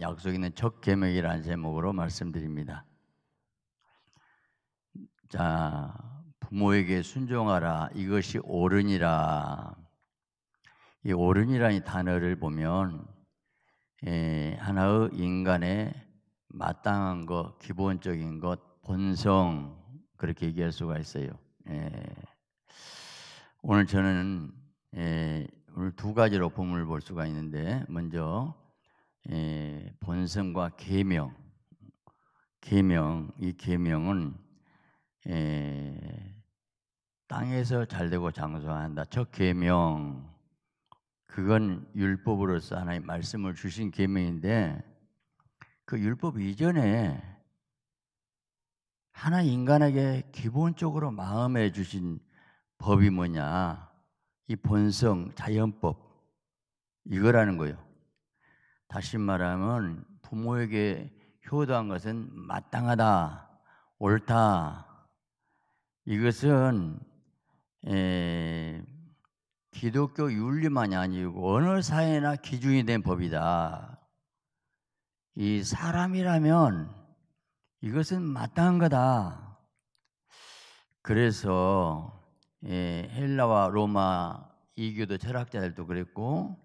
약속 있는 첫 계명이라는 제목으로 말씀드립니다. 자, 부모에게 순종하라. 이것이 옳으니라. 이 옳으니라는 단어를 보면 예, 하나의 인간의 마땅한 것, 기본적인 것, 본성 그렇게 얘기할 수가 있어요. 예, 오늘 저는 예, 오늘 두 가지로 본문을 볼 수가 있는데 먼저 에, 예, 본성과 계명, 계명 이 계명은 에, 예, 땅에서 잘되고 장수한다. 저 계명 그건 율법으로서 하나님 말씀을 주신 계명인데 그 율법 이전에 하나 인간에게 기본적으로 마음에 주신 법이 뭐냐 이 본성 자연법 이거라는 거예요. 다시 말하면 부모에게 효도한 것은 마땅하다, 옳다. 이것은 에, 기독교 윤리만이 아니고 어느 사회나 기준이 된 법이다. 이 사람이라면 이것은 마땅한 거다. 그래서 에, 헬라와 로마 이교도 철학자들도 그랬고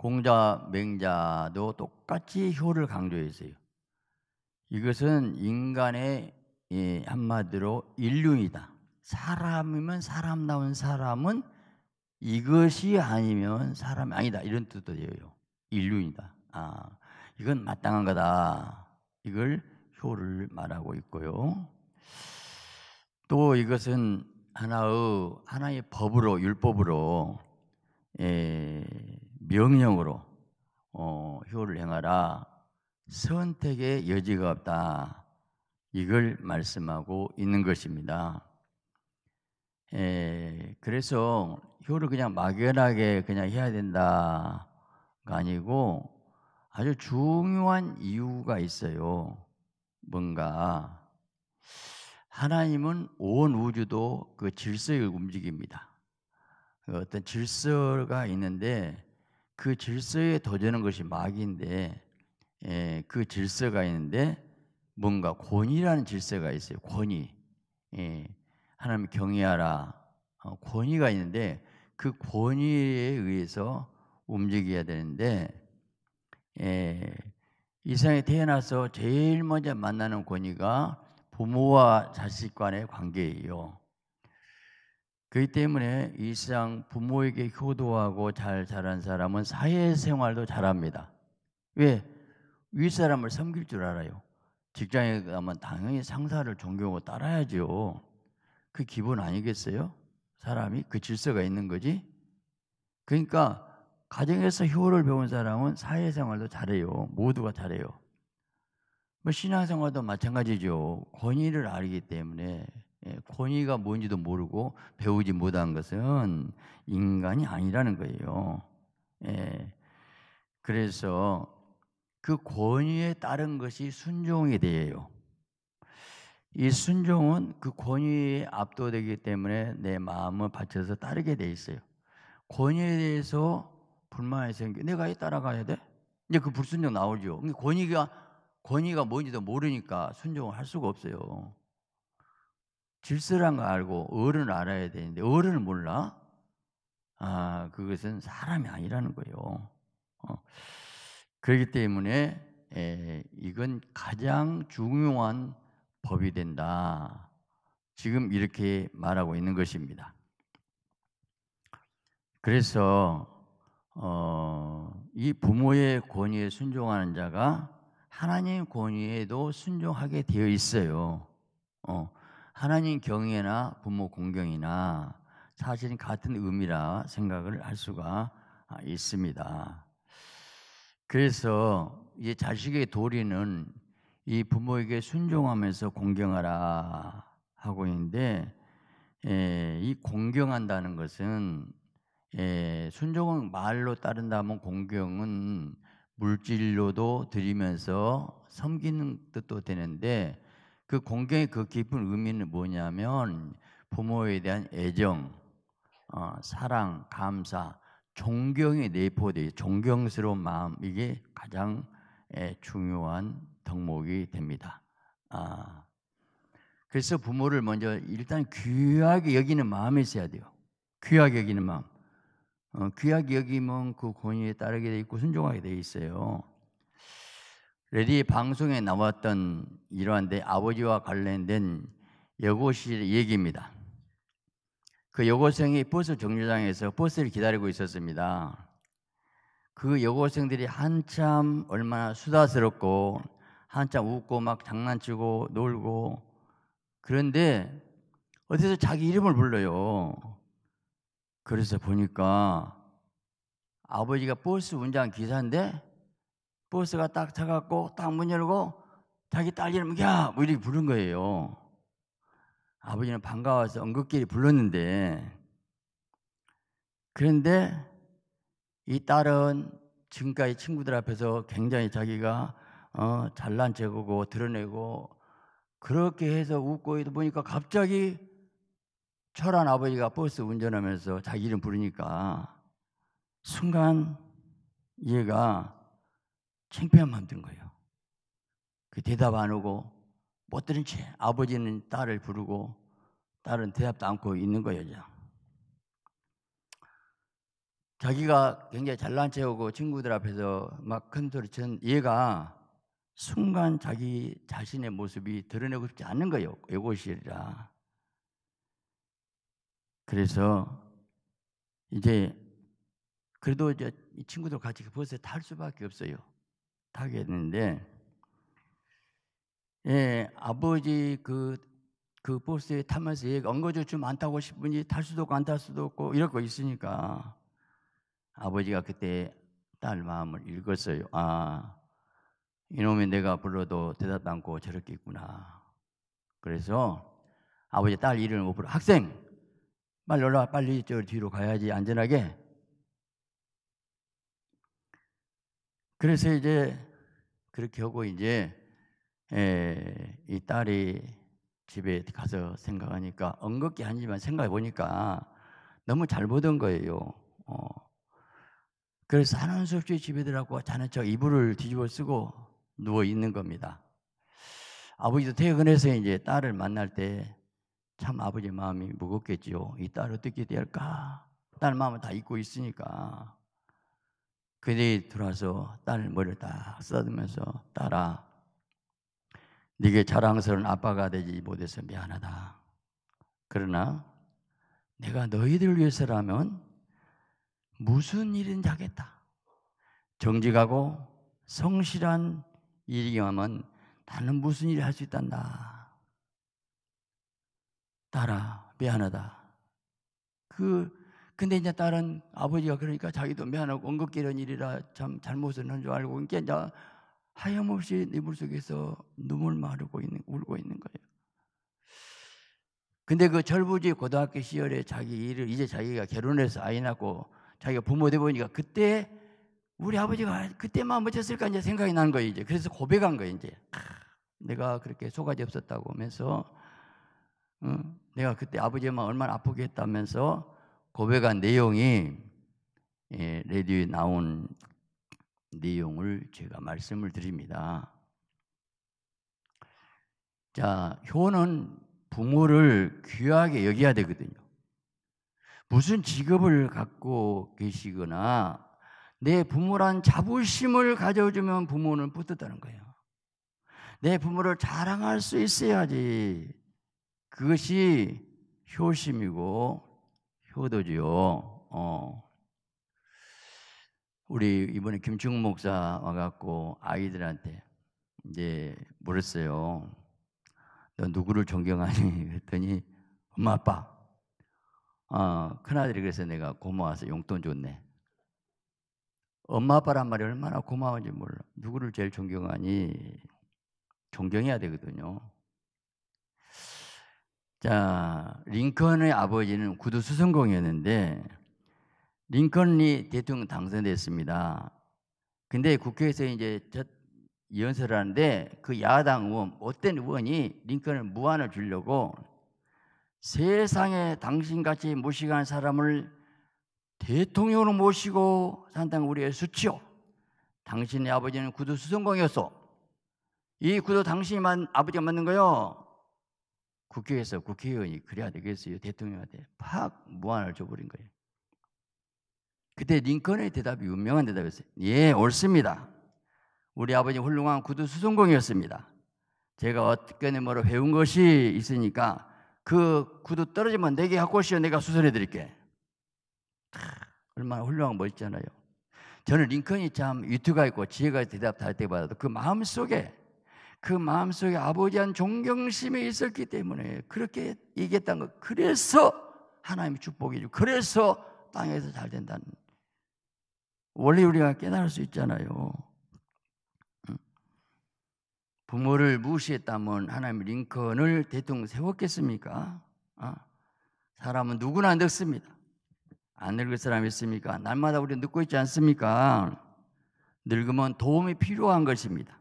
공자, 맹자도 똑같이 효를 강조했어요. 이것은 인간의 예, 한마디로 인륜이다. 사람이면 사람다운 사람은 이것이 아니면 사람이 아니다. 이런 뜻이에요. 인륜이다. 아, 이건 마땅한 거다. 이걸 효를 말하고 있고요. 또 이것은 하나의 하나의 법으로 율법으로 예, 명령으로 어, 효를 행하라. 선택의 여지가 없다. 이걸 말씀하고 있는 것입니다. 에, 예, 그래서 효를 그냥 막연하게 그냥 해야 된다가 아니고 아주 중요한 이유가 있어요. 뭔가 하나님은 온 우주도 그 질서를 움직입니다. 어떤 질서가 있는데 그 질서에 도전하는 것이 마귀인데 예, 그 질서가 있는데 뭔가 권위라는 질서가 있어요. 권위. 예, 하나님 경외하라. 어, 권위가 있는데 그 권위에 의해서 움직여야 되는데 예, 이상에 태어나서 제일 먼저 만나는 권위가 부모와 자식 간의 관계예요. 그렇기 때문에 일상 부모에게 효도하고 잘 자란 사람은 사회생활도 잘합니다. 왜? 윗사람을 섬길 줄 알아요. 직장에 가면 당연히 상사를 존경하고 따라야죠. 그 기본 아니겠어요? 사람이 그 질서가 있는 거지. 그러니까 가정에서 효를 배운 사람은 사회생활도 잘해요. 모두가 잘해요. 뭐 신앙생활도 마찬가지죠. 권위를 알기 때문에 예, 권위가 뭔지도 모르고 배우지 못한 것은 인간이 아니라는 거예요. 예. 그래서 그 권위에 따른 것이 순종이 돼요. 이 순종은 그 권위에 압도되기 때문에 내 마음을 바쳐서 따르게 돼 있어요. 권위에 대해서 불만이 생겨. 내가 따라가야 돼? 이제 그 불순종 나오죠. 권위가 권위가 뭔지도 모르니까 순종을 할 수가 없어요. 질서란 거 알고 어른을 알아야 되는데 어른을 몰라? 아, 그것은 사람이 아니라는 거예요. 어. 그렇기 때문에 에, 예, 이건 가장 중요한 법이 된다. 지금 이렇게 말하고 있는 것입니다. 그래서 어, 이 부모의 권위에 순종하는 자가 하나님 권위에도 순종하게 되어 있어요. 어, 하나님 경외나 부모 공경이나 사실은 같은 의미라 생각을 할 수가 아, 있습니다. 그래서 이제 자식의 도리는 이 부모에게 순종하면서 공경하라 하고 있는데 에, 예, 이 공경한다는 것은 에, 예, 순종은 말로 따른다면 공경은 물질로도 드리면서 섬기는 뜻도 되는데 그 공경의 그 깊은 의미는 뭐냐면 부모에 대한 애정, 어, 사랑, 감사, 존경의 내포돼 존경스러운 마음 이게 가장 에, 중요한 덕목이 됩니다. 아, 그래서 부모를 먼저 일단 귀하게 여기는 마음이 있어야 돼요. 귀하게 여기는 마음. 어, 귀하게 여기면 그 권위에 따르게 돼 있고 순종하게 돼 있어요. 레디 방송에 나왔던 이러한데 아버지와 관련된 여고실 얘기입니다. 그 여고생이 버스 정류장에서 버스를 기다리고 있었습니다. 그 여고생들이 한참 얼마나 수다스럽고 한참 웃고 막 장난치고 놀고 그런데 어디서 자기 이름을 불러요. 그래서 보니까 아버지가 버스 운장 기사인데 버스가 딱차갖고딱 문 열고 자기 딸 이름 야! 뭐 이렇게 부른 거예요. 아버지는 반가워서 엉극끼리 불렀는데 그런데 이 딸은 지금까지 친구들 앞에서 굉장히 자기가 어, 잘난 척하고 드러내고 그렇게 해서 웃고 있다 보니까 갑자기 철한 아버지가 버스 운전하면서 자기 이름 부르니까 순간 얘가 창피하면 안 되는 거예요. 그 대답 안 오고 못 들은 채 아버지는 딸을 부르고 딸은 대답도 않고 있는 거예요. 자기가 굉장히 잘난 체하고 친구들 앞에서 막 큰소리 친 얘가 순간 자기 자신의 모습이 드러내고 싶지 않는 거예요. 이것이라. 그래서 이제 그래도 이제 이 친구들 같이 그 버스에 탈 수밖에 없어요. 타겠는데 예, 아버지 그, 그 버스에 타면서 얘가 엉거주춤 안 타고 싶으니 탈 수도 없고 안 탈 수도 없고 이러고 있으니까 아버지가 그때 딸 마음을 읽었어요. 아, 이놈이 내가 불러도 대답 않고 저렇게 있구나. 그래서 아버지 딸 이름을 못 불러. 학생! 빨리 올라와, 빨리 저 뒤로 가야지 안전하게. 그래서 이제 그렇게 하고 이제 에, 이 딸이 집에 가서 생각하니까 엉겁게 하지만 생각해 보니까 너무 잘 보던 거예요. 어. 그래서 하는 수 없이 집에 들어가고 자는 척 이불을 뒤집어 쓰고 누워 있는 겁니다. 아버지도 퇴근해서 이제 딸을 만날 때 참 아버지 마음이 무겁겠지요. 이 딸 어떻게 될까? 딸마음을다 잊고 있으니까. 그들이 들어와서 딸 머리를 딱 쓰다듬면서 딸아 네게 자랑스러운 아빠가 되지 못해서 미안하다. 그러나 내가 너희들을 위해서라면 무슨 일인지 하겠다. 정직하고 성실한 일이기만 나는 무슨 일을 할 수 있단다. 딸아 미안하다. 그 근데 이제 딸은 아버지가 그러니까 자기도 미안하고 언급기런 일이라 참 잘못을 한 줄 알고 그러니까 하염없이 이불 네 속에서 눈물 마르고 있는 울고 있는 거예요. 근데 그 철부지 고등학교 시절에 자기 일을 이제 자기가 결혼해서 아이 낳고 자기가 부모 돼 보니까 그때 우리 아버지가 그때만 못했을까 이제 생각이 난 거예요 이제 그래서 고백한 거예요 이제 아, 내가 그렇게 속아지 없었다고 하면서 응, 내가 그때 아버지만 얼마나 아프게 했다면서 고백한 내용이 레디에 예, 나온 내용을 제가 말씀을 드립니다. 자, 효는 부모를 귀하게 여겨야 되거든요. 무슨 직업을 갖고 계시거나 내 부모란 자부심을 가져주면 부모는 붙었다는 거예요. 내 부모를 자랑할 수 있어야지 그것이 효심이고 포도지요 어. 우리 이번에 김충 목사 와갖고 아이들한테 이제 물었어요. 너 누구를 존경하니? 그랬더니 엄마 아빠. 어, 큰아들이 그래서 내가 고마워서 용돈 줬네. 엄마 아빠란 말이 얼마나 고마운지 몰라. 누구를 제일 존경하니? 존경해야 되거든요. 자, 링컨의 아버지는 구두 수성공이었는데 링컨이 대통령 당선됐습니다. 근데 국회에서 이제 첫 연설을 하는데 그 야당 의원, 어떤 의원이 링컨을 무안을 주려고 세상에 당신같이 무식한 사람을 대통령으로 모시고 산다는 우리의 수치요. 당신의 아버지는 구두 수성공이었어. 이 구두 당신이 만, 아버지가 만든 거요. 국회에서 국회의원이 그래야 되겠어요. 대통령한테 팍무안을 줘버린 거예요. 그때 링컨의 대답이 유명한 대답이었어요. 예, 옳습니다. 우리 아버지 훌륭한 구두 수송공이었습니다. 제가 어떻게든 뭐로 배운 것이 있으니까 그 구두 떨어지면 내게 갖고시오 내가 수선해 드릴게. 얼마나 훌륭한 멋있잖아요. 저는 링컨이 참 유튜가 있고 지혜가 대답 다 때마다 그 마음 속에 그 마음속에 아버지한 존경심이 있었기 때문에 그렇게 얘기했다는 것. 그래서 하나님의 축복이죠. 그래서 땅에서 잘 된다는. 원래 우리가 깨달을 수 있잖아요. 부모를 무시했다면 하나님 링컨을 대통령 세웠겠습니까? 어? 사람은 누구나 늙습니다. 안 늙을 사람이 있습니까? 날마다 우리 늙고 있지 않습니까? 늙으면 도움이 필요한 것입니다.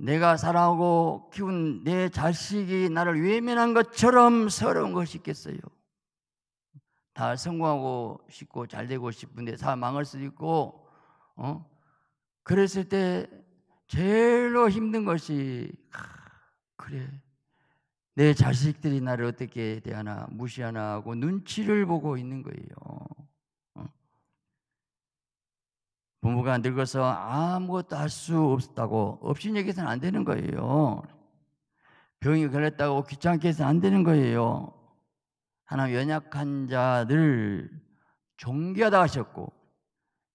내가 사랑하고 키운 내 자식이 나를 외면한 것처럼 서러운 것이 있겠어요. 다 성공하고 싶고 잘 되고 싶은데 다 망할 수도 있고, 어? 그랬을 때 제일로 힘든 것이, 그래. 내 자식들이 나를 어떻게 대하나, 무시하나 하고 눈치를 보고 있는 거예요. 부모가 늙어서 아무것도 할 수 없다고 없인 얘기해서는 안 되는 거예요. 병이 걸렸다고 귀찮게 해서는 안 되는 거예요. 하나님 연약한 자들 존귀하다 하셨고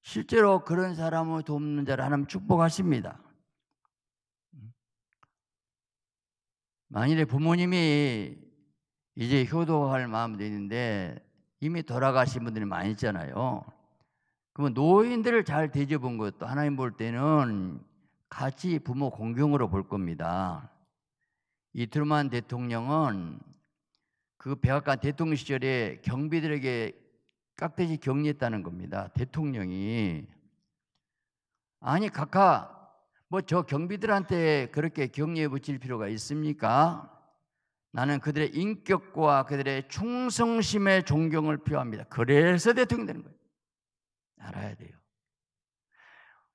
실제로 그런 사람을 돕는 자를 하나님 축복하십니다. 만일에 부모님이 이제 효도할 마음도 있는데 이미 돌아가신 분들이 많이 있잖아요. 그러면 노인들을 잘 대접한 것도 하나님 볼 때는 같이 부모 공경으로 볼 겁니다. 이트루만 대통령은 그 백악관 대통령 시절에 경비들에게 깍듯이 격리했다는 겁니다. 대통령이 아니 각하 뭐 저 경비들한테 그렇게 격리해 붙일 필요가 있습니까? 나는 그들의 인격과 그들의 충성심의 존경을 표합니다. 그래서 대통령 되는 거예요. 알아야 돼요.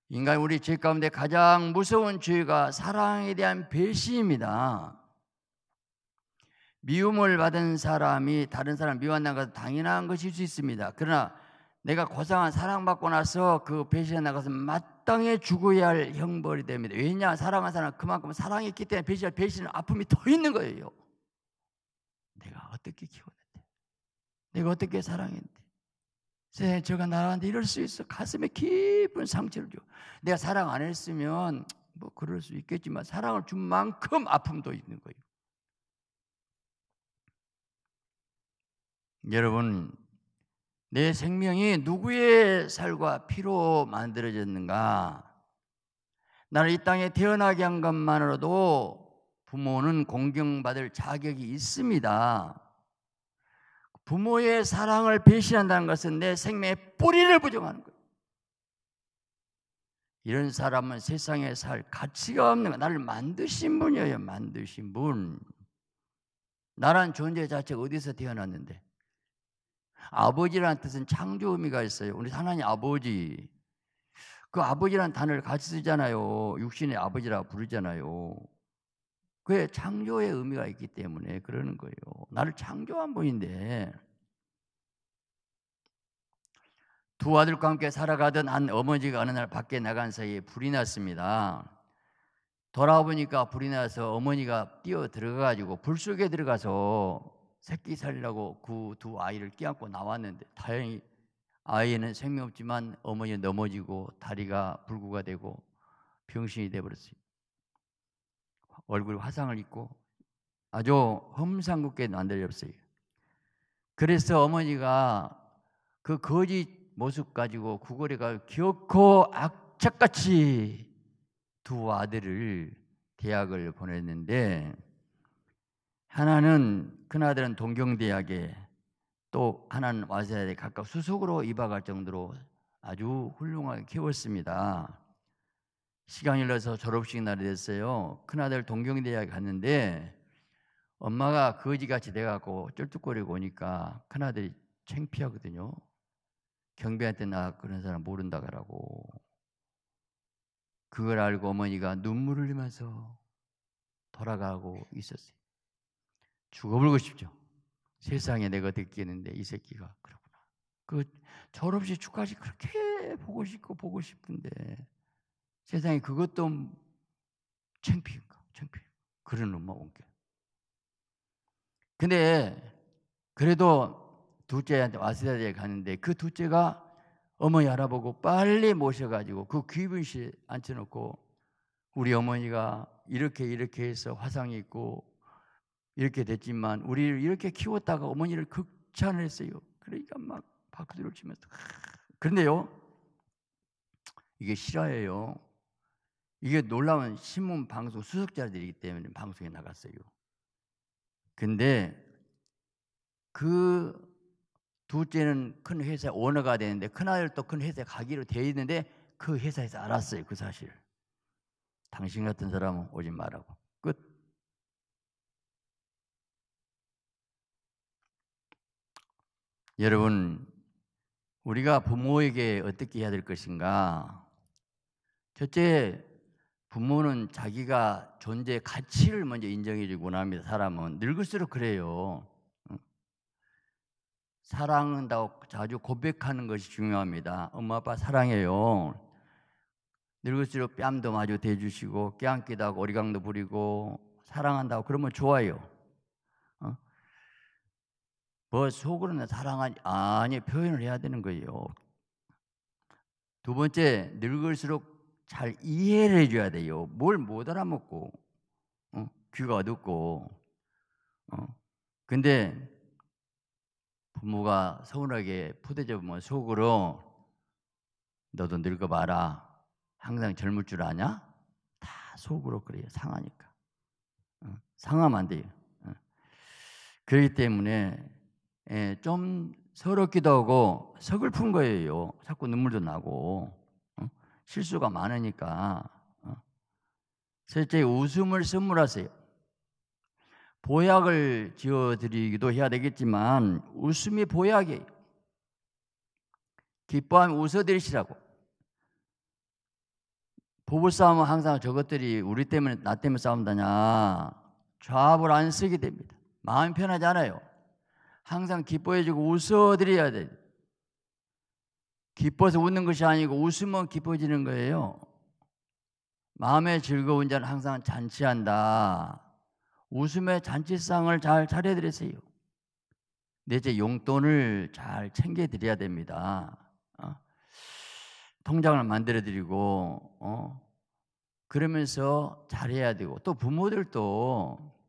인간 우리 죄 가운데 가장 무서운 죄가 사랑에 대한 배신입니다. 미움을 받은 사람이 다른 사람 미워한다는 것은 당연한 것일 수 있습니다. 그러나 내가 고상한 사랑받고 나서 그 배신한 것은 마땅히 죽어야 할 형벌이 됩니다. 왜냐? 사랑한 사람 그만큼 사랑했기 때문에 배신할 배신은 아픔이 더 있는 거예요. 내가 어떻게 키웠는데? 내가 어떻게 사랑했는데? 세 네, 저가 나한테 이럴 수 있어. 가슴에 깊은 상처를 줘. 내가 사랑 안 했으면 뭐 그럴 수 있겠지만 사랑을 준 만큼 아픔도 있는 거예요. 여러분 내 생명이 누구의 살과 피로 만들어졌는가? 나는 이 땅에 태어나게 한 것만으로도 부모는 공경받을 자격이 있습니다. 부모의 사랑을 배신한다는 것은 내 생명의 뿌리를 부정하는 거예요. 이런 사람은 세상에 살 가치가 없는 거 나를 만드신 분이에요. 만드신 분. 나란 존재 자체가 어디서 태어났는데? 아버지라는 뜻은 창조 의미가 있어요. 우리 하나님 아버지. 그 아버지라는 단어를 같이 쓰잖아요. 육신의 아버지라 부르잖아요. 그의 창조의 의미가 있기 때문에 그러는 거예요. 나를 창조한 분인데 두 아들과 함께 살아가던 한 어머니가 어느 날 밖에 나간 사이에 불이 났습니다. 돌아보니까 불이 나서 어머니가 뛰어 들어가가지고 불 속에 들어가서 새끼 살려고 그 두 아이를 끼안고 나왔는데 다행히 아이는 생명 없지만 어머니 넘어지고 다리가 불구가 되고 병신이 돼버렸어요. 얼굴 화상을 입고 아주 험상궂게 만들없어요 그래서 어머니가 그 거짓 모습 가지고 구걸이가 기어코 악착같이 두 아들을 대학을 보냈는데 하나는 큰아들은 동경대학에 또 하나는 와세아에 가까운 수석으로 입학할 정도로 아주 훌륭하게 키웠습니다. 시간이 흘러서 졸업식 날이 됐어요. 큰아들 동경대학에 갔는데 엄마가 거지같이 돼갖고 쩔뚝거리고 오니까 큰아들이 창피하거든요. 경비한테 나 그런 사람 모른다 그러고 그걸 알고 어머니가 눈물 흘리면서 돌아가고 있었어요. 죽어버리고 싶죠. 세상에 내가 느끼는데 이 새끼가 그렇구나그 졸업식 축가식 그렇게 보고 싶고 보고 싶은데 세상에 그것도 창피인가? 창피. 그런 엄마 온게. 근데 그래도 둘째한테 와스다디에 가는데 그 둘째가 어머니 알아보고 빨리 모셔가지고 그 귀분실 앉혀놓고 우리 어머니가 이렇게 이렇게 해서 화상이 있고 이렇게 됐지만 우리를 이렇게 키웠다가 어머니를 극찬을 했어요. 그러니까 막 박수를 치면서 그런데요 이게 실화예요. 이게 놀라운 신문 방송 수석자들이기 때문에 방송에 나갔어요. 근데 그 둘째는 큰 회사 오너가 되는데 큰아들도 큰 회사에 가기로 되어 있는데 그 회사에서 알았어요. 그사실 당신 같은 사람은 오지 말라고. 끝. 여러분, 우리가 부모에게 어떻게 해야 될 것인가? 첫째, 부모는 자기가 존재의 가치를 먼저 인정해주고 원합니다. 사람은 늙을수록 그래요. 사랑한다고 자주 고백하는 것이 중요합니다. 엄마 아빠 사랑해요. 늙을수록 뺨도 마주 대주시고 깨안기도 하고 오리강도 부리고 사랑한다고 그러면 좋아요. 어? 뭐 속으로는 사랑하지 아니 표현을 해야 되는 거예요. 두 번째 늙을수록 잘 이해를 해줘야 돼요. 뭘 못 알아먹고 어? 귀가 어둡고 어? 근데 부모가 서운하게 푸대접으면 뭐 속으로 너도 늙어봐라. 항상 젊을 줄 아냐? 다 속으로 그래요. 상하니까. 어? 상하면 안 돼요. 어? 그렇기 때문에 예, 좀 서럽기도 하고 서글픈 거예요. 자꾸 눈물도 나고. 실수가 많으니까. 어. 셋째, 웃음을 선물하세요. 보약을 지어드리기도 해야 되겠지만, 웃음이 보약이에요. 기뻐하면 웃어드리시라고. 부부싸움은 항상 저것들이 우리 때문에, 나 때문에 싸운다냐. 좌압을 안 쓰게 됩니다. 마음 편하지 않아요. 항상 기뻐해주고 웃어드려야 돼요. 기뻐서 웃는 것이 아니고 웃으면 기뻐지는 거예요. 마음에 즐거운 자는 항상 잔치한다. 웃음의 잔치상을 잘 차려드리세요. 내제 용돈을 잘 챙겨드려야 됩니다. 어? 통장을 만들어드리고, 어? 그러면서 잘해야 되고, 또 부모들도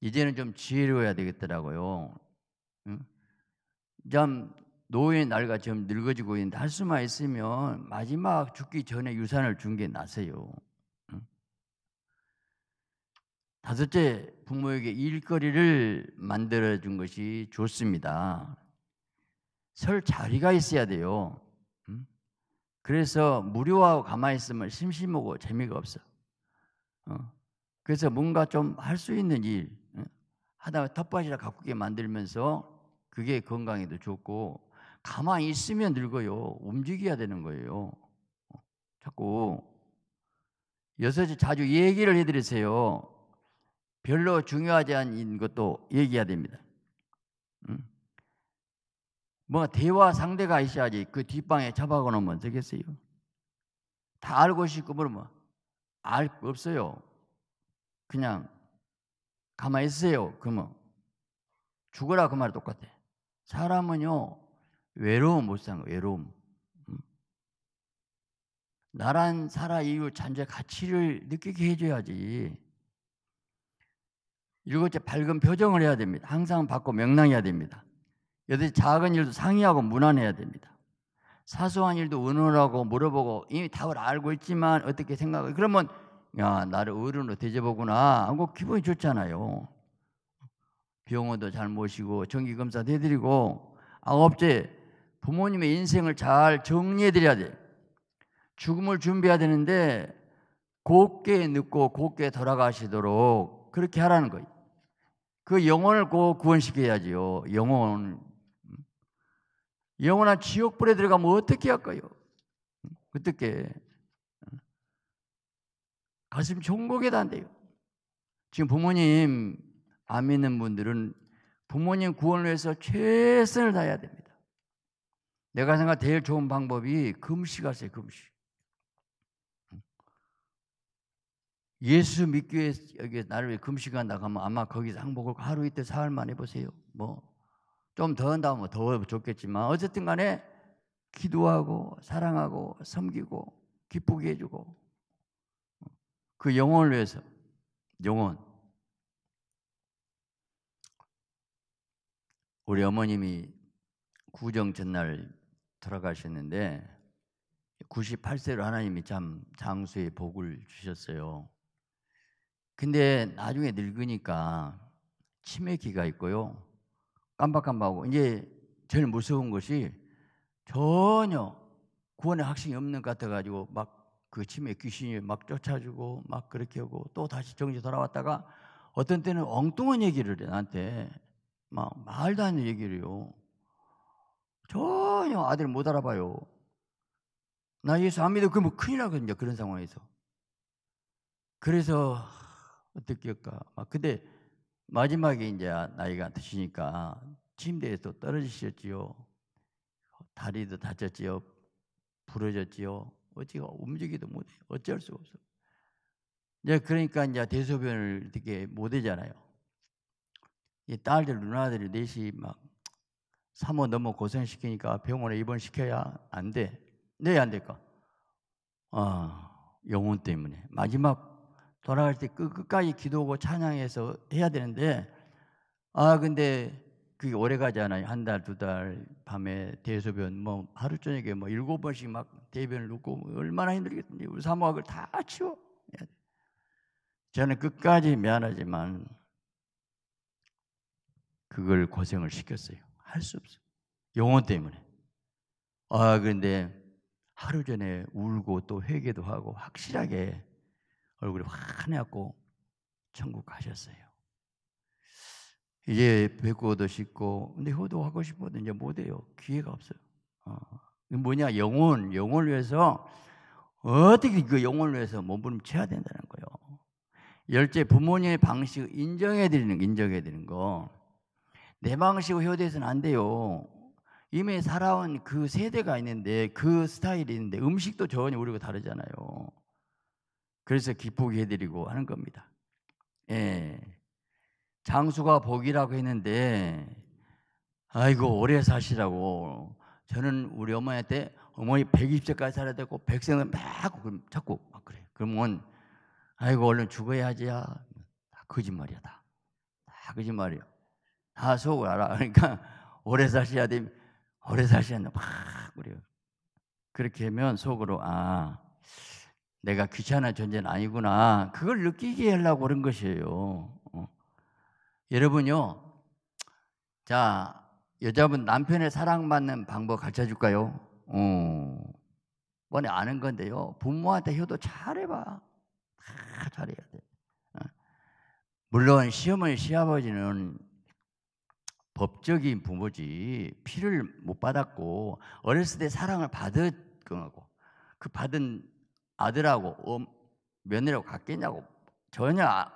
이제는 좀 지혜로워야 되겠더라고요. 응? 좀 노후의 나이가 늙어지고 있는데 할 수만 있으면 마지막 죽기 전에 유산을 준 게낫어요 다섯째, 부모에게 일거리를 만들어 준 것이 좋습니다. 설 자리가 있어야 돼요. 그래서 무료하고 가만히 있으면 심심하고 재미가 없어. 어? 그래서 뭔가 좀 할 수 있는 일 하다가 텃밭이라 가꾸게 만들면서 그게 건강에도 좋고 가만히 있으면 늙어요. 움직여야 되는 거예요. 어, 자꾸 여섯이 자주 얘기를 해드리세요. 별로 중요하지 않은 것도 얘기해야 됩니다. 응? 음. 뭐 대화 상대가 있어야지 그 뒷방에 잡아가 놓으면 되겠어요. 다 알고 싶고 그러면 알거 없어요. 그냥 가만히 있어요. 그러면 죽어라 그 말이 똑같아. 사람은요 외로움 못산거 외로움. 음. 나란 살아 이후 잔재 가치를 느끼게 해줘야지. 일곱째 밝은 표정을 해야 됩니다. 항상 받고 명랑해야 됩니다. 여덟 작은 일도 상의하고 무난해야 됩니다. 사소한 일도 의논하고 물어보고 이미 답을 알고 있지만 어떻게 생각해? 그러면 야 나를 어른으로 대접하구나 하고 기분이 좋잖아요. 병원도 잘 모시고 정기검사도 해드리고 아홉째 부모님의 인생을 잘 정리해 드려야 돼. 죽음을 준비해야 되는데 곱게 늦고 곱게 돌아가시도록 그렇게 하라는 거예요. 그 영혼을 꼭 구원시켜야지요. 영혼. 영혼한 지옥불에 들어가면 어떻게 할까요? 어떻게? 가슴 종곡에 단대요. 지금 부모님 안 믿는 분들은 부모님 구원을 위해서 최선을 다해야 됩니다. 내가 생각 제일 좋은 방법이 금식 하세요. 금식. 예수 믿기 위해 여기 나를 위해 금식한다 하면 아마 거기서 항복을 하루 이틀 사흘만 해보세요. 뭐 좀 더 한다면 더 좋겠지만 어쨌든 간에 기도하고 사랑하고 섬기고 기쁘게 해주고 그 영혼을 위해서 영혼 우리 어머님이 구정 전날 돌아가셨는데 98세로 하나님이 참 장수의 복을 주셨어요. 근데 나중에 늙으니까 치매기가 있고요. 깜박깜박하고 이제 제일 무서운 것이 전혀 구원의 확신이 없는 것 같아가지고 막 그 치매 귀신이 막 쫓아주고 막 그렇게 하고 또 다시 정지 돌아왔다가 어떤 때는 엉뚱한 얘기를 해, 나한테 막 말도 안 되는 얘기를요. 전혀 아들 못 알아봐요. 나 예수 안 믿어. 그러 뭐 큰일 나거든요. 그런 상황에서. 그래서 어떻게 할까. 막 근데 마지막에 이제 나이가 드시니까 침대에서 떨어지셨지요. 다리도 다쳤지요. 부러졌지요. 어찌가 움직이도 못해. 어쩔 수 없어. 이제 그러니까 이제 대소변을 어게못 하잖아요. 딸들 누나들이 넷이 막 사모 너무 고생시키니까 병원에 입원시켜야 안 돼. 네, 안 될까? 아, 영혼 때문에. 마지막 돌아갈 때 끝까지 기도하고 찬양해서 해야 되는데, 아, 근데 그게 오래 가지 않아요. 한 달, 두 달, 밤에 대소변, 뭐, 하루 저녁에 뭐, 일곱 번씩 막 대변을 눕고 얼마나 힘들겠는지, 우리 사모가 그걸 다 치워. 예. 저는 끝까지 미안하지만, 그걸 고생을 시켰어요. 할수 없어요. 영혼 때문에. 아, 근데 하루 전에 울고 또 회개도 하고 확실하게 얼굴이 환해갖고 천국 가셨어요. 이제 배고도 싶고, 근데 효도하고 싶어도 이제 못해요. 기회가 없어요. 어. 뭐냐, 영혼, 영혼을 위해서 어떻게 그 영혼을 위해서 몸부림쳐야 된다는 거예요. 열째 부모님의 방식을 인정해 드리는 거, 인정해 드리는 거. 내 방식으로 효대해서는 안 돼요. 이미 살아온 그 세대가 있는데 그 스타일이 있는데 음식도 전혀 우리가 다르잖아요. 그래서 기쁘게 해드리고 하는 겁니다. 예. 장수가 복이라고 했는데 아이고 오래 사시라고 저는 우리 어머니한테 어머니 120세까지 살아야 되고 100세는 막 자꾸 막 그래. 그러면 아이고 얼른 죽어야지야. 다 거짓말이야 다. 다 거짓말이야. 다 속을 알아. 그러니까 오래 사셔야 돼. 오래 사셔야 돼. 막 그래요. 그렇게 하면 속으로 아 내가 귀찮아 존재는 아니구나. 그걸 느끼게 하려고 그런 것이에요. 어. 여러분요. 자, 여자분 남편의 사랑받는 방법 가르쳐 줄까요? 어. 뭐니 아는 건데요. 부모한테 효도 잘해봐. 다 잘해야 돼. 어. 물론 시어머니, 시아버지는 법적인 부모지 피를 못 받았고 어렸을 때 사랑을 받았고 그 받은 아들하고 음, 며느리하고 같겠냐고 전혀 아,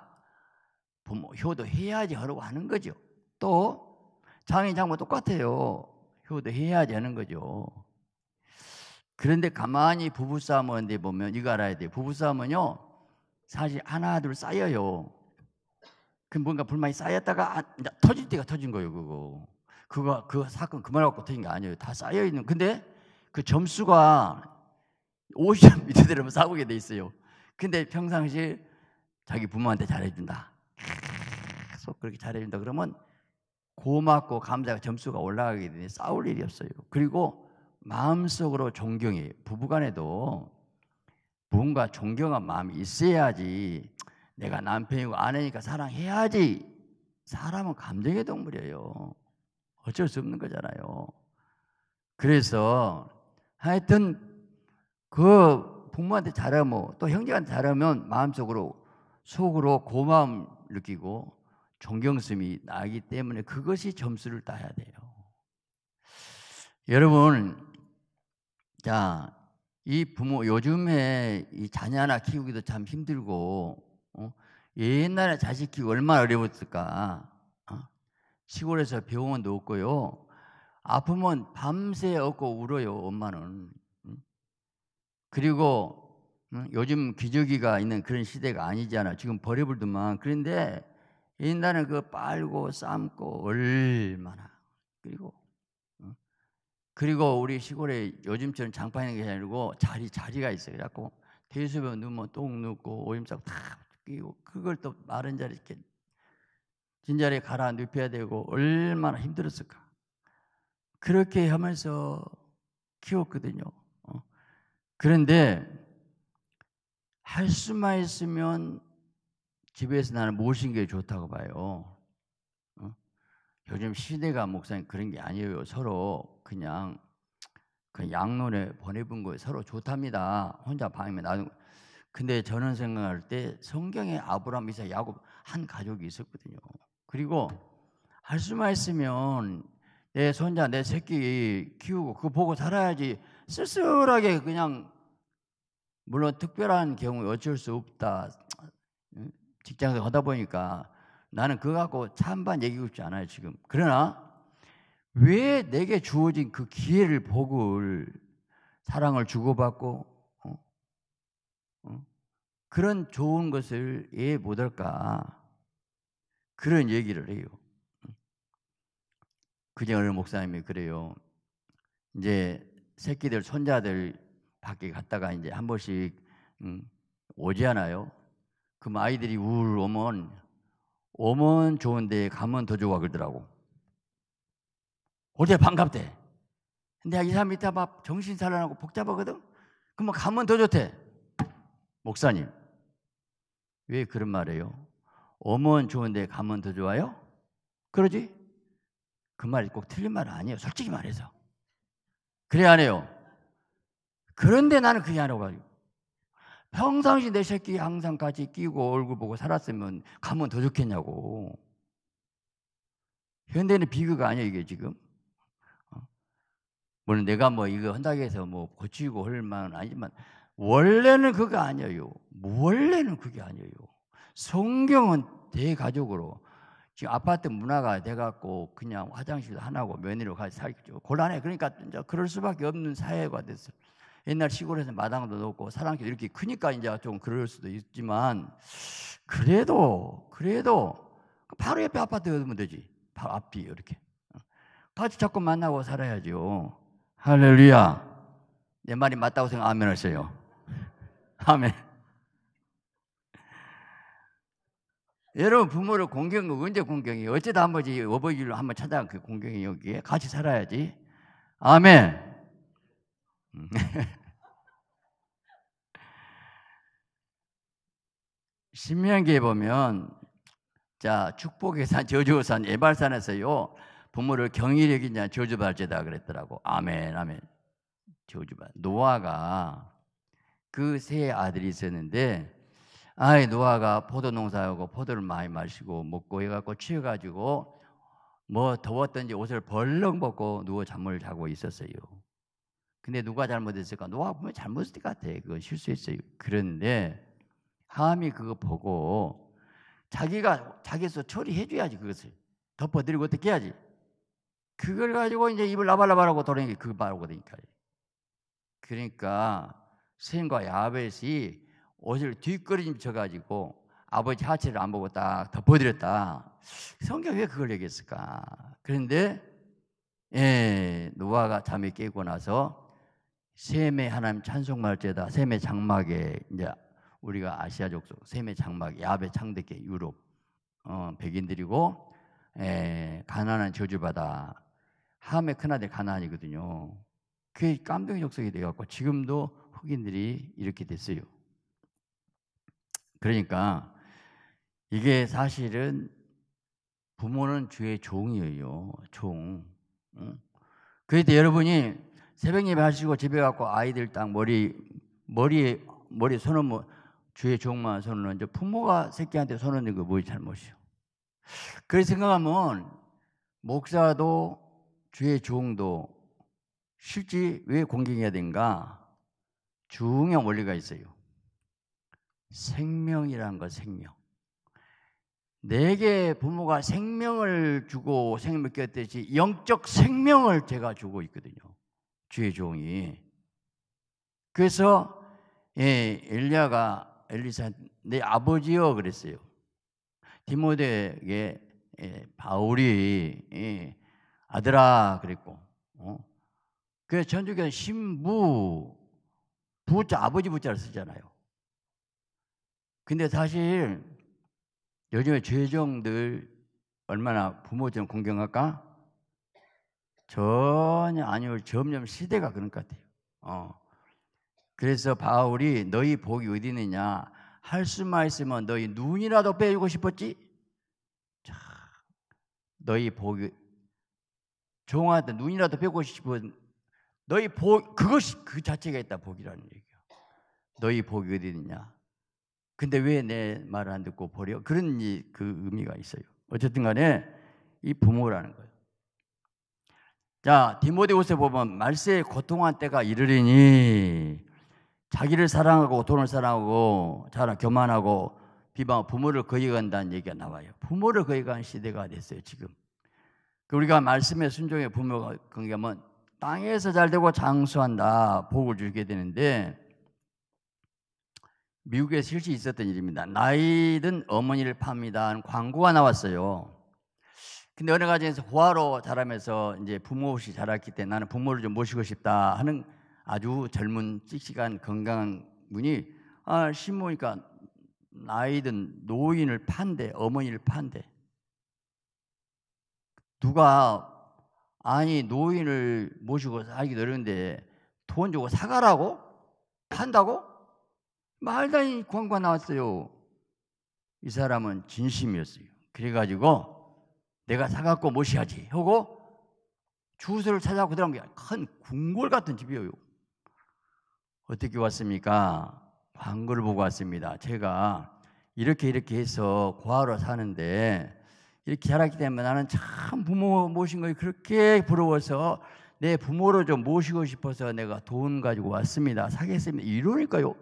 부모 효도해야지 하라고 하는 거죠. 또 장인 장모 똑같아요. 효도해야지 하는 거죠. 그런데 가만히 부부싸움을 보면 이거 알아야 돼요. 부부싸움은요 사실 하나 둘 쌓여요. 그 뭔가 불만이 쌓였다가 안, 아, 터질 때가 터진 거예요, 그거. 그거 그 사건 그만 갖고 터진 게 아니에요. 다 쌓여 있는. 근데 그 점수가 50점 밑에 들으 싸우게 돼 있어요. 근데 평상시 자기 부모한테 잘해준다. 계속 그렇게 잘해준다 그러면 고맙고 감사가 점수가 올라가게 되니 싸울 일이 없어요. 그리고 마음속으로 존경해. 부부간에도 뭔가 존경한 마음이 있어야지 내가 남편이고 아내니까 사랑해야지. 사람은 감정의 동물이에요. 어쩔 수 없는 거잖아요. 그래서 하여튼 그 부모한테 잘하면 또 형제한테 잘하면 마음속으로 속으로 고마움 느끼고 존경심이 나기 때문에 그것이 점수를 따야 돼요. 여러분, 자, 이 부모 요즘에 이 자녀 하나 키우기도 참 힘들고 어? 옛날에 자식 키우 얼마나 어려웠을까. 어? 시골에서 병원도 없고요. 아프면 밤새 얻고 울어요, 엄마는. 응? 그리고 응? 요즘 기저귀가 있는 그런 시대가 아니잖아. 지금 버려불더만. 그런데 옛날에 그 빨고 삶고 얼마나. 그리고 응? 그리고 우리 시골에 요즘처럼 장판이 게 아니고 자리 자리가 있어요. 그래갖고 대수변 누면 똥 눕고 오줌 싸고 다 끼고 그걸 또 마른 자리 이렇게 진자리에 가라 눕혀야 되고 얼마나 힘들었을까. 그렇게 하면서 키웠거든요. 어. 그런데 할 수만 있으면 집에서 나는 모신 게 좋다고 봐요. 어? 요즘 시대가 목사님 그런 게 아니에요. 서로 그냥 그 양론에 보내본 거에 서로 좋답니다. 혼자 방에 나누고 근데 저는 생각할 때 성경에 아브라함, 이사 야곱 한 가족이 있었거든요. 그리고 할 수만 있으면 내 손자, 내 새끼 키우고 그거 보고 살아야지 쓸쓸하게 그냥 물론 특별한 경우 어쩔 수 없다. 직장에서 하다 보니까 나는 그거 갖고 찬반 얘기고 싶지 않아요, 지금. 그러나 왜 내게 주어진 그 기회를 복을 사랑을 주고받고 그런 좋은 것을 예해 못할까? 그런 얘기를 해요. 그정을 목사님이 그래요. 이제 새끼들 손자들 밖에 갔다가 이제 한 번씩 음, 오지 않아요. 그럼 아이들이 울 오면 오면 좋은데 가면 더 좋아 그러더라고. 어제 반갑대. 근데 이 사람 이따 막 정신 살아나고 복잡하거든. 그러면 가면 더 좋대. 목사님. 왜 그런 말이에요? 오면 좋은데 가면 더 좋아요? 그러지? 그 말이 꼭 틀린 말 아니에요. 솔직히 말해서. 그래 안 해요. 그런데 나는 그게 안 하고 평상시 내 새끼 항상 같이 끼고 얼굴 보고 살았으면 가면 더 좋겠냐고. 현대는 비극 아니야 이게 지금. 어? 물론 내가 뭐 이거 한다고 해서 뭐 고치고 할 만은 아니지만 원래는 그거 아니에요. 원래는 그게 아니에요. 성경은 대가족으로 지금 아파트 문화가 돼갖고 그냥 화장실 하나고 며느리로 같이 살죠. 곤란해. 그러니까 이제 그럴 수밖에 없는 사회가 됐어요. 옛날 시골에서 마당도 높고 사랑도 이렇게 크니까 이제 좀 그럴 수도 있지만 그래도 그래도 바로 옆에 아파트 얻으면 되지. 바로 앞이 이렇게 같이 자꾸 만나고 살아야죠. 할렐루야. 내 말이 맞다고 생각 하면 하세요. 아멘. 여러분 부모를 공경은 언제 공경이 어쩌다 한 번지 어버이로 한번 찾아간 그 공경이 여기에 같이 살아야지. 아멘. 음. 신명기에 보면 자 축복의 산 저주의 산 예발산에서요 부모를 경이력이냐 저주발제다 그랬더라고 아멘 아멘 저주 발. 노아가 그세 아들이 있었는데 아이 노아가 포도 농사하고 포도를 많이 마시고 먹고 해갖고 취해가지고 뭐 더웠던지 옷을 벌렁 벗고 누워 잠을 자고 있었어요. 근데 누가 잘못했을까? 노아 보면 잘못했을 것 같아. 그거 실수했어요. 그런데 하암이 그거 보고 자기가 자기에서 처리해줘야지 그것을 덮어드리고 어떻게 해야지. 그걸 가지고 이제 입을 라발라발하고 돌아다니는 게그 말거든요. 하 그러니까 스님과 야벳이 옷을 뒷걸음 쳐가지고 아버지 하체를 안 보고 딱 덮어드렸다. 성경 왜 그걸 얘기했을까? 그런데 예, 노아가 잠이 깨고 나서 셈의 하나님 찬송말때다 셈의 장막에 이제 우리가 아시아 족속 셈의 장막 야베 창대계 유럽 어, 백인들이고 에, 예, 가난한 저주받아 함의 큰아들 가난이거든요. 그게 깜둥이 족속이 돼갖고 지금도 흑인들이 이렇게 됐어요. 그러니까 이게 사실은 부모는 주의 종이에요. 종. 그래도 여러분이 새벽 예배 하시고 집에 갖고 아이들 딱 머리 머리 머리 손은 뭐 주의 종만 손은 이제 부모가 새끼한테 손을 넣는 거뭐 잘못이요. 그렇게 생각하면 목사도 주의 종도 실제 왜 공경해야 된가? 중요한 원리가 있어요. 생명이라는 거 생명. 내게 부모가 생명을 주고 생명 꼈듯이 영적 생명을 제가 주고 있거든요. 주의 종이. 그래서 예, 엘리야가 엘리사내 아버지요 그랬어요. 디모데에게 예, 바울이 예, 아들아 그랬고. 어? 그래서 전주교는 신부 부자 아버지 부자를 쓰잖아요. 근데 사실 요즘에 죄종들 얼마나 부모 좀 공경할까? 전혀 아니고 점점 시대가 그런 것 같아요. 어. 그래서 바울이 너희 복이 어디 있느냐? 할 수만 있으면 너희 눈이라도 빼주고 싶었지? 자, 너희 복이 종한테 눈이라도 빼고 싶은 너희 복 그것이 그 자체가 있다 복이라는 얘기야. 너희 복이 어디 있냐? 근데 왜 내 말을 안 듣고 버려? 그런 그 의미가 있어요. 어쨌든 간에 이 부모라는 거예요. 자, 디모데후서 보면 말세의 고통한 때가 이르리니 자기를 사랑하고 돈을 사랑하고 자랑 교만하고 비방 부모를 거역한다는 얘기가 나와요. 부모를 거역한 시대가 됐어요, 지금. 그 우리가 말씀에 순종해 부모가 관계하면 그러니까 뭐 땅에서 잘 되고 장수한다 복을 주게 되는데 미국에 실시 있었던 일입니다. 나이든 어머니를 팝니다. 하는 광고가 나왔어요. 근데 어느 가정에서 호화로 자라면서 이제 부모 없이 자랐기 때문에 나는 부모를 좀 모시고 싶다 하는 아주 젊은 찍찍한 건강한 분이 아, 신모니까 나이든 노인을 판대 어머니를 판대 누가 아니 노인을 모시고 살기도 어려운데 돈 주고 사가라고? 판다고? 말다니 광고 가 나왔어요. 이 사람은 진심이었어요. 그래가지고 내가 사갖고 모셔야지 하고 주소를 찾아고 들어간 게큰 궁궐 같은 집이에요. 어떻게 왔습니까? 광고를 보고 왔습니다. 제가 이렇게 이렇게 해서 고아로 사는데 이렇게 자랐기 때문에 나는 참 부모 모신 걸 그렇게 부러워서 내 부모를 좀 모시고 싶어서 내가 돈 가지고 왔습니다. 사겠습니다. 이러니까요.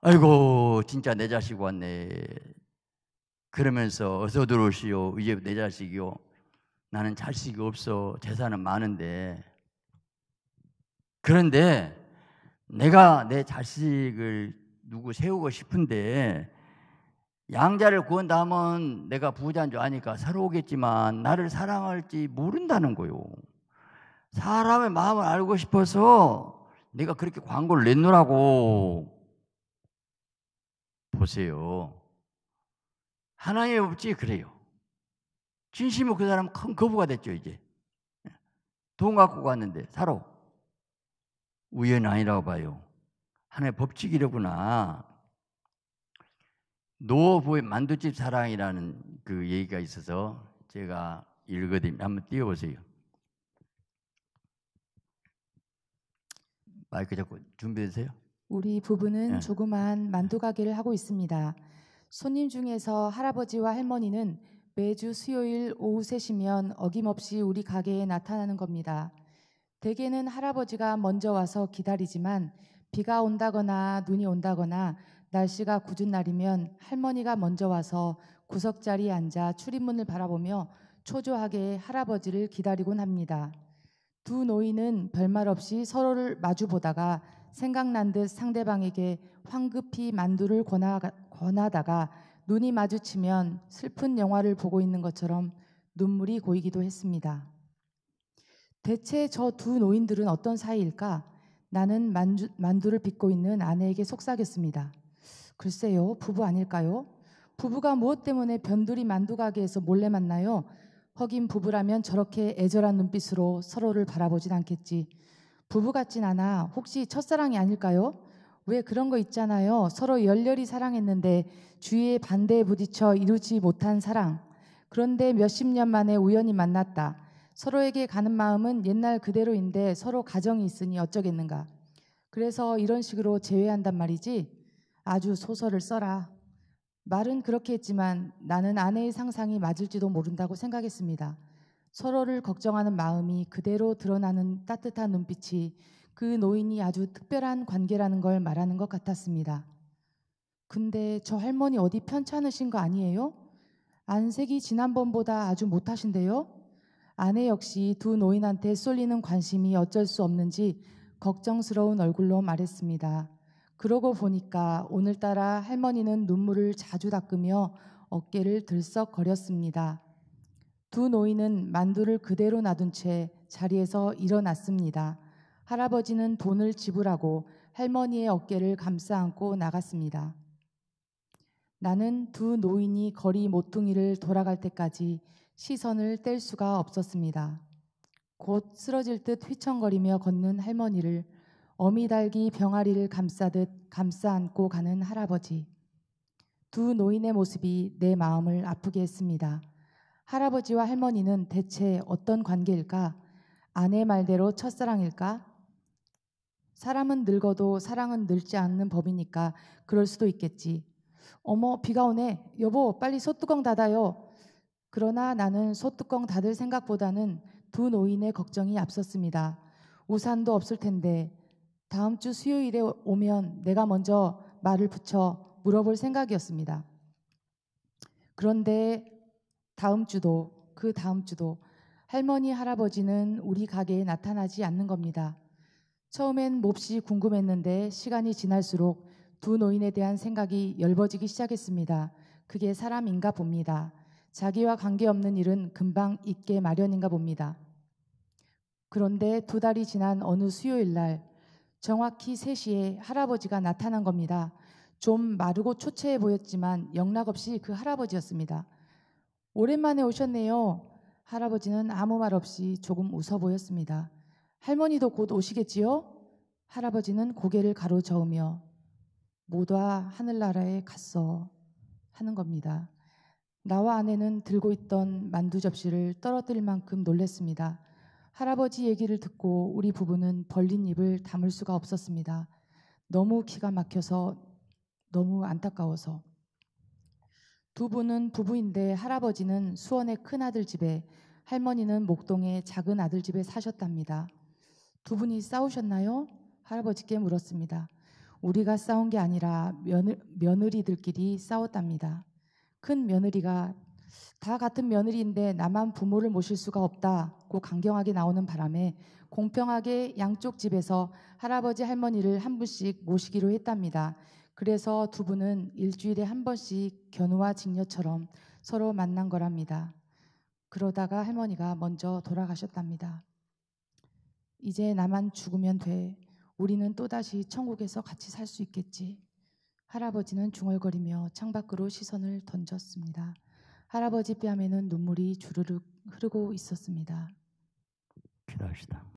아이고 진짜 내 자식 왔네. 그러면서 어서 들어오시오. 이제 내 자식이요. 나는 자식이 없어. 재산은 많은데. 그런데 내가 내 자식을 누구 세우고 싶은데 양자를 구한다 하면 내가 부자인 줄 아니까 새로오겠지만 나를 사랑할지 모른다는 거요. 사람의 마음을 알고 싶어서 내가 그렇게 광고를 냈노라고. 보세요. 하나님 없지 그래요. 진심으로 그 사람 큰 거부가 됐죠 이제. 돈 갖고 갔는데 사러 우연 아니라고 봐요. 하나의 법칙이로구나. 노어부의 만두집 사랑이라는 그 얘기가 있어서 제가 읽어드립니다 한번 띄워보세요. 마이크 잡고 준비되세요? 우리 부부는 네. 예. 조그만 예. 만두 가게를 하고 있습니다. 손님 중에서 할아버지와 할머니는 매주 수요일 오후 3시면 어김없이 우리 가게에 나타나는 겁니다. 대개는 할아버지가 먼저 와서 기다리지만 비가 온다거나 눈이 온다거나 날씨가 굳은 날이면 할머니가 먼저 와서 구석 자리에 앉아 출입문을 바라보며 초조하게 할아버지를 기다리곤 합니다. 두 노인은 별말 없이 서로를 마주 보다가 생각난 듯 상대방에게 황급히 만두를 권하, 권하다가 눈이 마주치면 슬픈 영화를 보고 있는 것처럼 눈물이 고이기도 했습니다. 대체 저 두 노인들은 어떤 사이일까? 나는 만주, 만두를 빚고 있는 아내에게 속삭였습니다. 글쎄요, 부부 아닐까요? 부부가 무엇 때문에 변두리 만두 가게에서 몰래 만나요? 허긴 부부라면 저렇게 애절한 눈빛으로 서로를 바라보진 않겠지. 부부 같진 않아. 혹시 첫사랑이 아닐까요? 왜 그런 거 있잖아요. 서로 열렬히 사랑했는데 주위의 반대에 부딪혀 이루지 못한 사랑. 그런데 몇십 년 만에 우연히 만났다. 서로에게 가는 마음은 옛날 그대로인데 서로 가정이 있으니 어쩌겠는가. 그래서 이런 식으로 제외한단 말이지. 아주 소설을 써라. 말은 그렇게 했지만 나는 아내의 상상이 맞을지도 모른다고 생각했습니다. 서로를 걱정하는 마음이 그대로 드러나는 따뜻한 눈빛이 그 노인이 아주 특별한 관계라는 걸 말하는 것 같았습니다. 근데 저 할머니 어디 편찮으신 거 아니에요? 안색이 지난번보다 아주 못하신데요? 아내 역시 두 노인한테 쏠리는 관심이 어쩔 수 없는지 걱정스러운 얼굴로 말했습니다. 그러고 보니까 오늘따라 할머니는 눈물을 자주 닦으며 어깨를 들썩거렸습니다. 두 노인은 만두를 그대로 놔둔 채 자리에서 일어났습니다. 할아버지는 돈을 지불하고 할머니의 어깨를 감싸 안고 나갔습니다. 나는 두 노인이 거리 모퉁이를 돌아갈 때까지 시선을 뗄 수가 없었습니다. 곧 쓰러질 듯 휘청거리며 걷는 할머니를 어미달기 병아리를 감싸듯 감싸 안고 가는 할아버지. 두 노인의 모습이 내 마음을 아프게 했습니다. 할아버지와 할머니는 대체 어떤 관계일까? 아내 말대로 첫사랑일까? 사람은 늙어도 사랑은 늙지 않는 법이니까 그럴 수도 있겠지. 어머, 비가 오네. 여보, 빨리 소뚜껑 닫아요. 그러나 나는 소뚜껑 닫을 생각보다는 두 노인의 걱정이 앞섰습니다. 우산도 없을 텐데 다음 주 수요일에 오면 내가 먼저 말을 붙여 물어볼 생각이었습니다. 그런데 다음 주도 그 다음 주도 할머니 할아버지는 우리 가게에 나타나지 않는 겁니다. 처음엔 몹시 궁금했는데 시간이 지날수록 두 노인에 대한 생각이 열버지기 시작했습니다. 그게 사람인가 봅니다. 자기와 관계없는 일은 금방 잊게 마련인가 봅니다. 그런데 두 달이 지난 어느 수요일 날 정확히 3시에 할아버지가 나타난 겁니다. 좀 마르고 초췌해 보였지만 영락없이 그 할아버지였습니다. 오랜만에 오셨네요. 할아버지는 아무 말 없이 조금 웃어 보였습니다. 할머니도 곧 오시겠지요? 할아버지는 고개를 가로저으며 모두와 하늘나라에 갔어 하는 겁니다. 나와 아내는 들고 있던 만두 접시를 떨어뜨릴 만큼 놀랬습니다. 할아버지 얘기를 듣고 우리 부부는 벌린 입을 담을 수가 없었습니다. 너무 기가 막혀서 너무 안타까워서. 두 분은 부부인데 할아버지는 수원의 큰아들 집에 할머니는 목동의 작은 아들 집에 사셨답니다. 두 분이 싸우셨나요? 할아버지께 물었습니다. 우리가 싸운 게 아니라 며느, 며느리들끼리 싸웠답니다. 큰 며느리가 다 같은 며느리인데 나만 부모를 모실 수가 없다고 강경하게 나오는 바람에 공평하게 양쪽 집에서 할아버지 할머니를 한 분씩 모시기로 했답니다. 그래서 두 분은 일주일에 한 번씩 견우와 직녀처럼 서로 만난 거랍니다. 그러다가 할머니가 먼저 돌아가셨답니다. 이제 나만 죽으면 돼. 우리는 또다시 천국에서 같이 살 수 있겠지. 할아버지는 중얼거리며 창밖으로 시선을 던졌습니다. 할아버지 뺨에는 눈물이 주르륵 흐르고 있었습니다. 기도합시다.